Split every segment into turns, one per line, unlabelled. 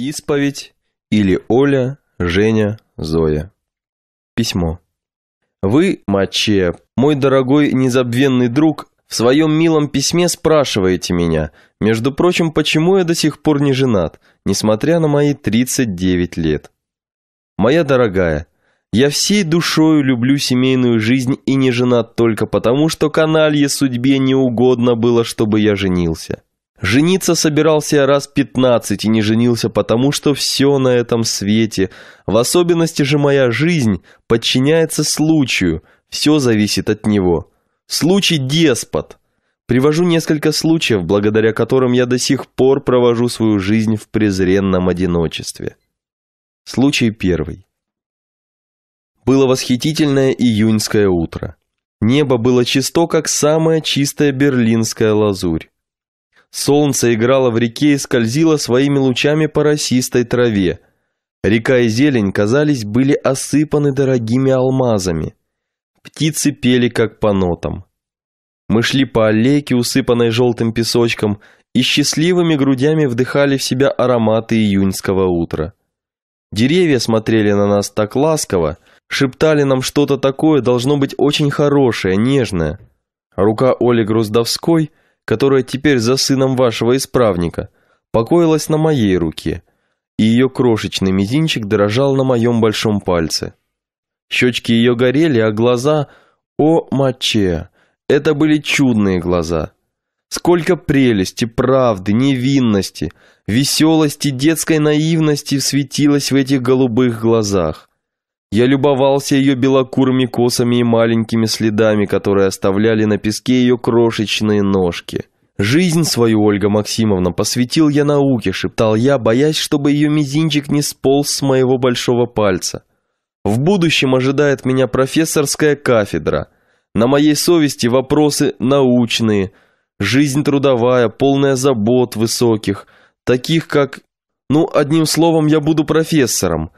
Исповедь или Оля, Женя, Зоя. Письмо. Вы, Маче, мой дорогой незабвенный друг, в своем милом письме спрашиваете меня, между прочим, почему я до сих пор не женат, несмотря на мои 39 лет. Моя дорогая, я всей душою люблю семейную жизнь и не женат только потому, что каналье судьбе не угодно было, чтобы я женился. Жениться собирался раз пятнадцать и не женился, потому что все на этом свете, в особенности же моя жизнь, подчиняется случаю, все зависит от него. Случай деспот. Привожу несколько случаев, благодаря которым я до сих пор провожу свою жизнь в презренном одиночестве. Случай первый. Было восхитительное июньское утро. Небо было чисто, как самая чистая берлинская лазурь. Солнце играло в реке и скользило своими лучами по росистой траве. Река и зелень, казались, были осыпаны дорогими алмазами. Птицы пели, как по нотам. Мы шли по аллейке, усыпанной желтым песочком, и счастливыми грудями вдыхали в себя ароматы июньского утра. Деревья смотрели на нас так ласково, шептали нам что-то такое, должно быть очень хорошее, нежное. Рука Оли Груздовской которая теперь за сыном вашего исправника, покоилась на моей руке, и ее крошечный мизинчик дрожал на моем большом пальце. Щечки ее горели, а глаза... О, маче! Это были чудные глаза. Сколько прелести, правды, невинности, веселости, детской наивности светилось в этих голубых глазах. Я любовался ее белокурыми косами и маленькими следами, которые оставляли на песке ее крошечные ножки. «Жизнь свою, Ольга Максимовна, посвятил я науке», — шептал я, боясь, чтобы ее мизинчик не сполз с моего большого пальца. «В будущем ожидает меня профессорская кафедра. На моей совести вопросы научные, жизнь трудовая, полная забот высоких, таких как... Ну, одним словом, я буду профессором.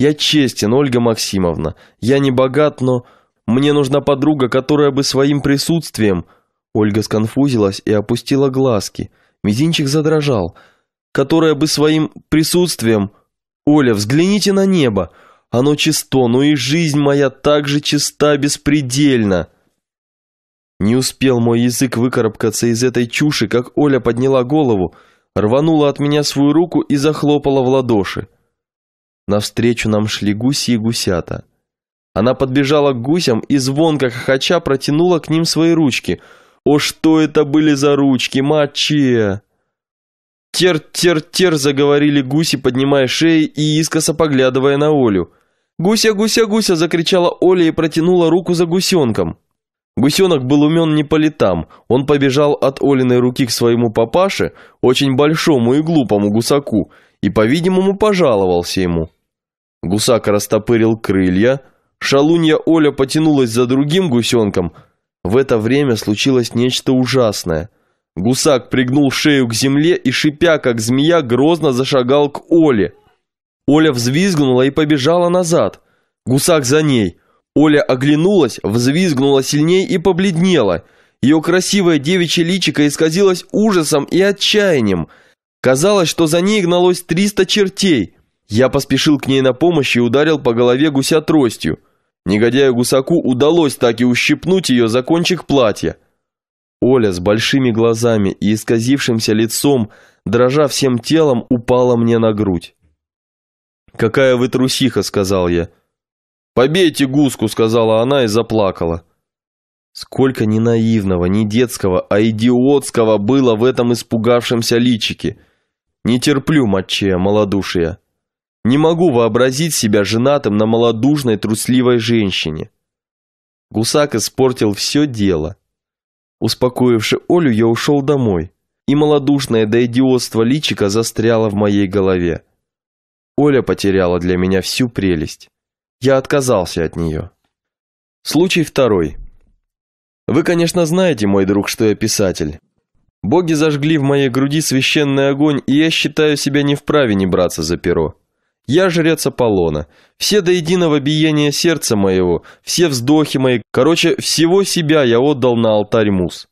Я честен, Ольга Максимовна. Я не богат, но мне нужна подруга, которая бы своим присутствием Ольга сконфузилась и опустила глазки. Мизинчик задрожал. Которая бы своим присутствием Оля, взгляните на небо. Оно чисто, но и жизнь моя так же чиста беспредельно. Не успел мой язык выкарабкаться из этой чуши, как Оля подняла голову, рванула от меня свою руку и захлопала в ладоши. Навстречу нам шли гуси и гусята. Она подбежала к гусям и звонко хохоча протянула к ним свои ручки. О, что это были за ручки, маче! Тер-тер-тер заговорили гуси, поднимая шеи и искоса поглядывая на Олю. «Гуся, гуся, гуся!» – закричала Оля и протянула руку за гусенком. Гусенок был умен не по летам. Он побежал от Олиной руки к своему папаше, очень большому и глупому гусаку, и, по-видимому, пожаловался ему. Гусак растопырил крылья, шалунья Оля потянулась за другим гусенком. В это время случилось нечто ужасное. Гусак пригнул шею к земле и, шипя как змея, грозно зашагал к Оле. Оля взвизгнула и побежала назад. Гусак за ней. Оля оглянулась, взвизгнула сильнее и побледнела. Ее красивое девичье личико исказилось ужасом и отчаянием. Казалось, что за ней гналось 300 чертей – я поспешил к ней на помощь и ударил по голове гуся тростью. Негодяю гусаку удалось так и ущипнуть ее за кончик платья. Оля с большими глазами и исказившимся лицом, дрожа всем телом, упала мне на грудь. «Какая вы трусиха!» — сказал я. «Побейте гуску!» — сказала она и заплакала. Сколько ни наивного, ни детского, а идиотского было в этом испугавшемся личике. Не терплю, матче, малодушия. Не могу вообразить себя женатым на малодушной, трусливой женщине. Гусак испортил все дело. Успокоивши Олю, я ушел домой, и малодушное до идиотства личика застряло в моей голове. Оля потеряла для меня всю прелесть. Я отказался от нее. Случай второй. Вы, конечно, знаете, мой друг, что я писатель. Боги зажгли в моей груди священный огонь, и я считаю себя не вправе не браться за перо. Я жрец Аполлона. Все до единого биения сердца моего, все вздохи мои, короче, всего себя я отдал на алтарь мус.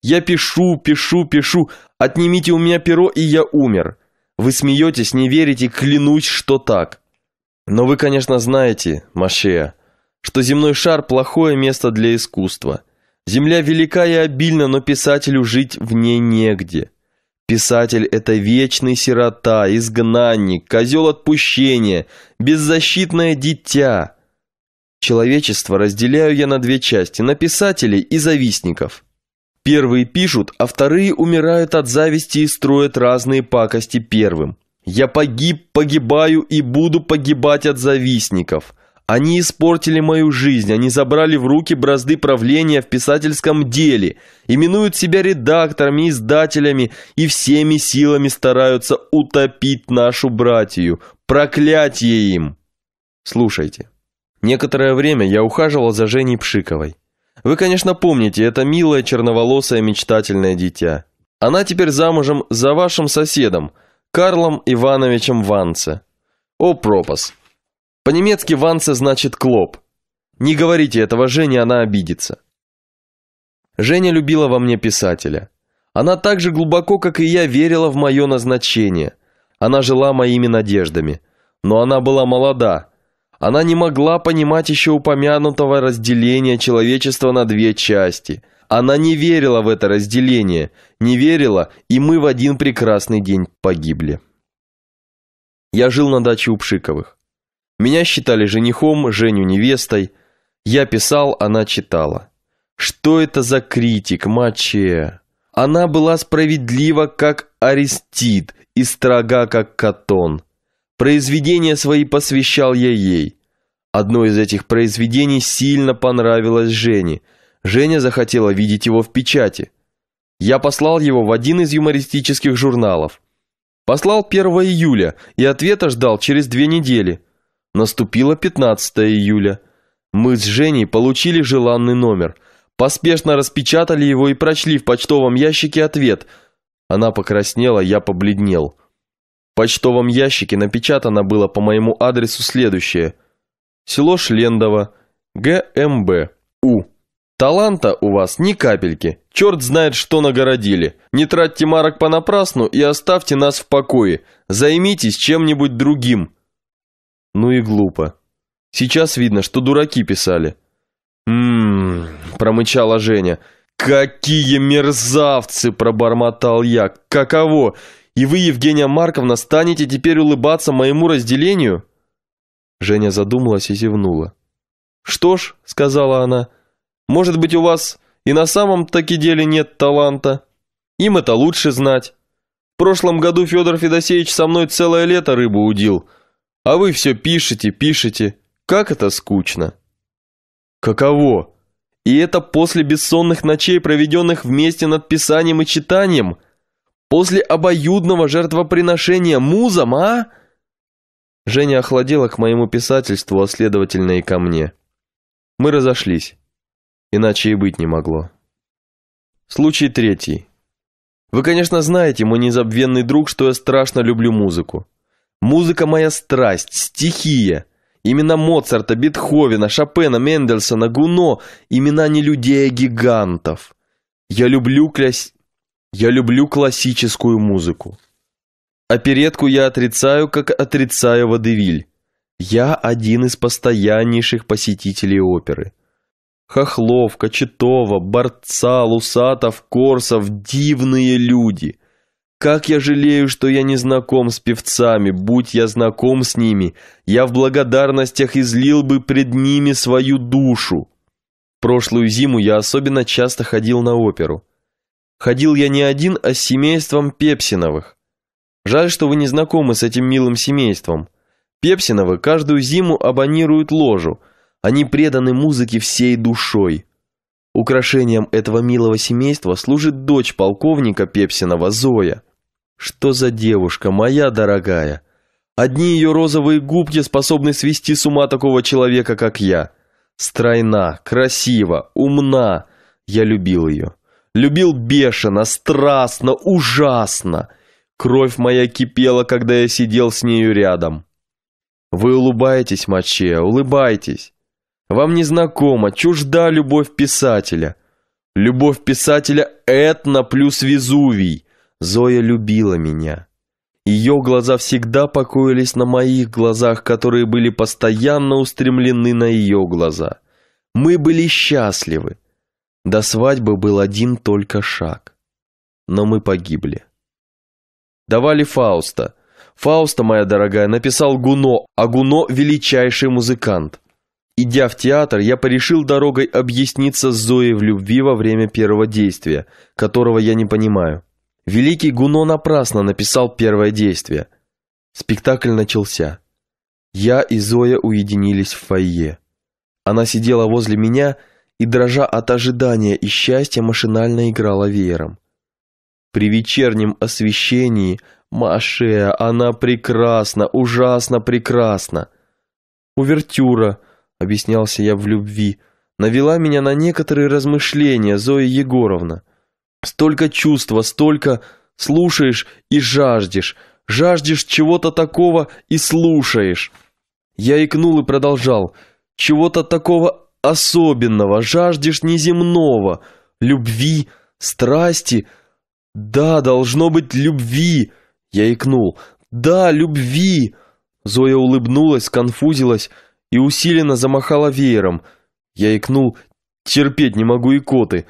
Я пишу, пишу, пишу, отнимите у меня перо, и я умер. Вы смеетесь, не верите, клянусь, что так. Но вы, конечно, знаете, Машея, что земной шар – плохое место для искусства. Земля велика и обильна, но писателю жить в ней негде. Писатель – это вечный сирота, изгнанник, козел отпущения, беззащитное дитя. Человечество разделяю я на две части – на писателей и завистников. Первые пишут, а вторые умирают от зависти и строят разные пакости первым. Я погиб, погибаю и буду погибать от завистников. Они испортили мою жизнь, они забрали в руки бразды правления в писательском деле, именуют себя редакторами, издателями и всеми силами стараются утопить нашу братью. Проклятье им! Слушайте. Некоторое время я ухаживал за Женей Пшиковой. Вы, конечно, помните, это милое черноволосое мечтательное дитя. Она теперь замужем за вашим соседом, Карлом Ивановичем Ванце. О, пропас! По-немецки «ванце» значит «клоп». Не говорите этого Жене, она обидится. Женя любила во мне писателя. Она так же глубоко, как и я, верила в мое назначение. Она жила моими надеждами. Но она была молода. Она не могла понимать еще упомянутого разделения человечества на две части. Она не верила в это разделение. Не верила, и мы в один прекрасный день погибли. Я жил на даче у Пшиковых. Меня считали женихом, Женю невестой. Я писал, она читала. Что это за критик, маче? Она была справедлива, как Аристид, и строга, как Катон. Произведения свои посвящал я ей. Одно из этих произведений сильно понравилось Жене. Женя захотела видеть его в печати. Я послал его в один из юмористических журналов. Послал 1 июля и ответа ждал через две недели. Наступило 15 июля. Мы с Женей получили желанный номер. Поспешно распечатали его и прочли в почтовом ящике ответ. Она покраснела, я побледнел. В почтовом ящике напечатано было по моему адресу следующее. Село Шлендово, ГМБ, У. Таланта у вас ни капельки. Черт знает, что нагородили. Не тратьте марок понапрасну и оставьте нас в покое. Займитесь чем-нибудь другим. Ну и глупо. Сейчас видно, что дураки писали. м м-м, промычала Женя. «Какие мерзавцы!» – пробормотал я. «Каково? И вы, Евгения Марковна, станете теперь улыбаться моему разделению?» Женя задумалась и зевнула. «Что ж», – сказала она, – «может быть, у вас и на самом-таки деле нет таланта? Им это лучше знать. В прошлом году Федор Федосеевич со мной целое лето рыбу удил». А вы все пишете, пишете. Как это скучно. Каково? И это после бессонных ночей, проведенных вместе над писанием и читанием? После обоюдного жертвоприношения музам, а? Женя охладела к моему писательству, а следовательно и ко мне. Мы разошлись. Иначе и быть не могло. Случай третий. Вы, конечно, знаете, мой незабвенный друг, что я страшно люблю музыку. Музыка моя страсть, стихия. Имена Моцарта, Бетховена, Шопена, Мендельсона, Гуно – имена не людей, а гигантов. Я люблю, кляс... я люблю классическую музыку. Оперетку я отрицаю, как отрицаю водевиль. Я один из постояннейших посетителей оперы. Хохлов, Кочетова, Борца, Лусатов, Корсов – дивные люди – как я жалею, что я не знаком с певцами, будь я знаком с ними, я в благодарностях излил бы пред ними свою душу. Прошлую зиму я особенно часто ходил на оперу. Ходил я не один, а с семейством Пепсиновых. Жаль, что вы не знакомы с этим милым семейством. Пепсиновы каждую зиму абонируют ложу. Они преданы музыке всей душой. Украшением этого милого семейства служит дочь полковника Пепсинова Зоя. Что за девушка, моя дорогая? Одни ее розовые губки способны свести с ума такого человека, как я. Стройна, красива, умна. Я любил ее. Любил бешено, страстно, ужасно. Кровь моя кипела, когда я сидел с нею рядом. Вы улыбаетесь, Маче, улыбайтесь. Вам не знакома, чужда любовь писателя. Любовь писателя Этна плюс Везувий. Зоя любила меня. Ее глаза всегда покоились на моих глазах, которые были постоянно устремлены на ее глаза. Мы были счастливы. До свадьбы был один только шаг. Но мы погибли. Давали Фауста. Фауста, моя дорогая, написал Гуно, а Гуно – величайший музыкант. Идя в театр, я порешил дорогой объясниться с Зоей в любви во время первого действия, которого я не понимаю. Великий Гуно напрасно написал первое действие. Спектакль начался. Я и Зоя уединились в фойе. Она сидела возле меня и, дрожа от ожидания и счастья, машинально играла веером. При вечернем освещении, Маше, она прекрасна, ужасно прекрасна. Увертюра, объяснялся я в любви, навела меня на некоторые размышления, Зоя Егоровна. Столько чувства, столько слушаешь и жаждешь, жаждешь чего-то такого и слушаешь. Я икнул и продолжал. Чего-то такого особенного, жаждешь неземного, любви, страсти. Да, должно быть любви, я икнул. Да, любви. Зоя улыбнулась, сконфузилась и усиленно замахала веером. Я икнул. Терпеть не могу икоты.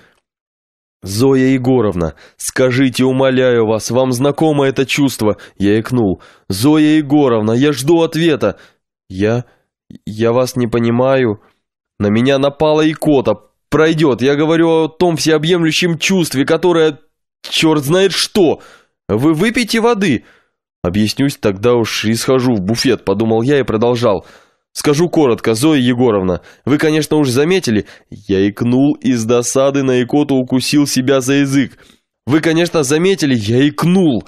«Зоя Егоровна, скажите, умоляю вас, вам знакомо это чувство?» Я икнул. «Зоя Егоровна, я жду ответа!» «Я... я вас не понимаю...» «На меня напала икота. Пройдет. Я говорю о том всеобъемлющем чувстве, которое... черт знает что! Вы выпейте воды!» «Объяснюсь, тогда уж и схожу в буфет», — подумал я и продолжал. Скажу коротко, Зоя Егоровна, вы, конечно, уж заметили, я икнул из досады на икоту укусил себя за язык. Вы, конечно, заметили, я икнул.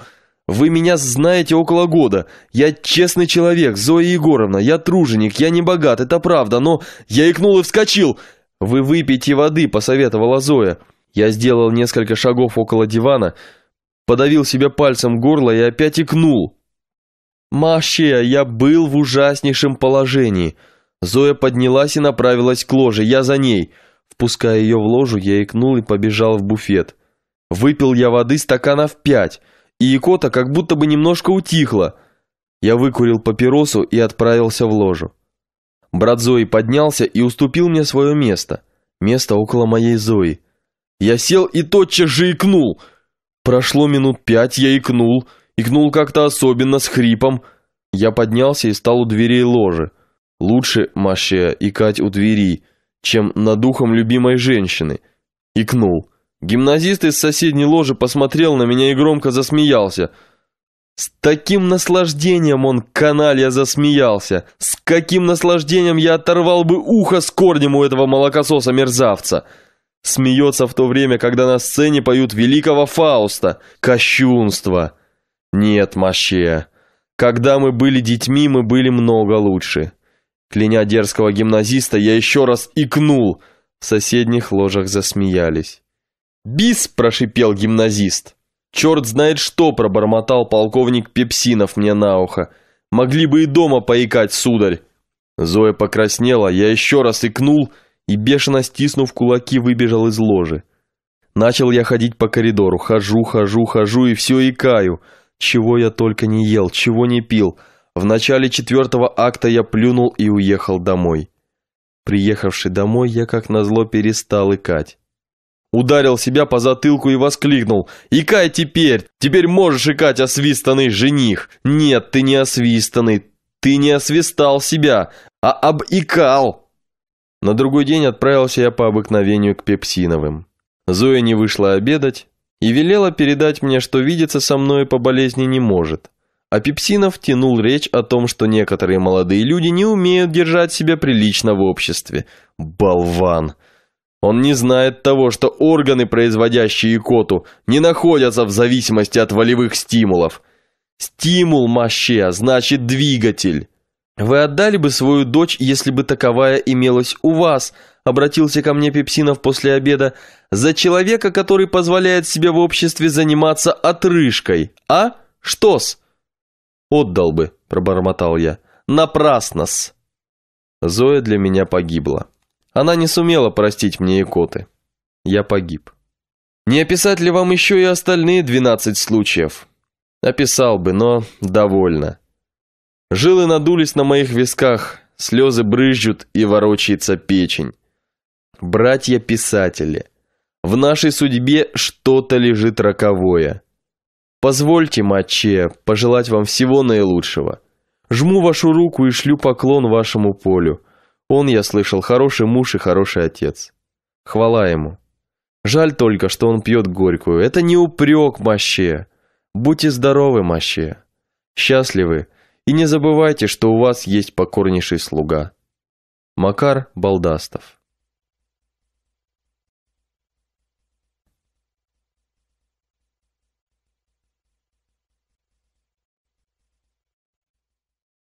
Вы меня знаете около года. Я честный человек, Зоя Егоровна, я труженик, я не богат, это правда, но я икнул и вскочил. Вы выпейте воды, посоветовала Зоя. Я сделал несколько шагов около дивана, подавил себе пальцем горло и опять икнул. Маше, я был в ужаснейшем положении. Зоя поднялась и направилась к ложе. Я за ней. Впуская ее в ложу, я икнул и побежал в буфет. Выпил я воды стаканов пять, и икота как будто бы немножко утихла. Я выкурил папиросу и отправился в ложу. Брат Зои поднялся и уступил мне свое место. Место около моей Зои. Я сел и тотчас же икнул. Прошло минут пять, я икнул. Икнул как-то особенно с хрипом. Я поднялся и стал у дверей ложи. Лучше, Маше, икать у двери, чем над духом любимой женщины. Икнул. Гимназист из соседней ложи посмотрел на меня и громко засмеялся. С таким наслаждением он, каналья, засмеялся. С каким наслаждением я оторвал бы ухо с корнем у этого молокососа-мерзавца. Смеется в то время, когда на сцене поют великого Фауста. Кощунство. «Нет, Маше, когда мы были детьми, мы были много лучше». Кляня дерзкого гимназиста, я еще раз икнул. В соседних ложах засмеялись. «Бис!» – прошипел гимназист. «Черт знает что!» – пробормотал полковник Пепсинов мне на ухо. «Могли бы и дома поикать, сударь!» Зоя покраснела, я еще раз икнул и, бешено стиснув кулаки, выбежал из ложи. Начал я ходить по коридору. Хожу, хожу, хожу и все икаю – чего я только не ел, чего не пил. В начале четвертого акта я плюнул и уехал домой. Приехавший домой, я как назло перестал икать. Ударил себя по затылку и воскликнул. «Икай теперь! Теперь можешь икать, освистанный жених! Нет, ты не освистанный! Ты не освистал себя, а обикал!» На другой день отправился я по обыкновению к Пепсиновым. Зоя не вышла обедать, и велела передать мне, что видеться со мной по болезни не может. А Пепсинов тянул речь о том, что некоторые молодые люди не умеют держать себя прилично в обществе. Болван! Он не знает того, что органы, производящие икоту, не находятся в зависимости от волевых стимулов. Стимул моща значит двигатель. «Вы отдали бы свою дочь, если бы таковая имелась у вас», обратился ко мне Пепсинов после обеда, «за человека, который позволяет себе в обществе заниматься отрыжкой, а? Что-с?» «Отдал бы», — пробормотал я. «Напрасно-с!» Зоя для меня погибла. Она не сумела простить мне икоты. Я погиб. Не описать ли вам еще и остальные двенадцать случаев? Описал бы, но довольно. Жилы надулись на моих висках, слезы брызжут и ворочается печень. Братья-писатели, в нашей судьбе что-то лежит роковое. Позвольте, Маче, пожелать вам всего наилучшего. Жму вашу руку и шлю поклон вашему полю. Он, я слышал, хороший муж и хороший отец. Хвала ему. Жаль только, что он пьет горькую. Это не упрек, Маче. Будьте здоровы, Маче. Счастливы, и не забывайте, что у вас есть покорнейший слуга. Макар Балдастов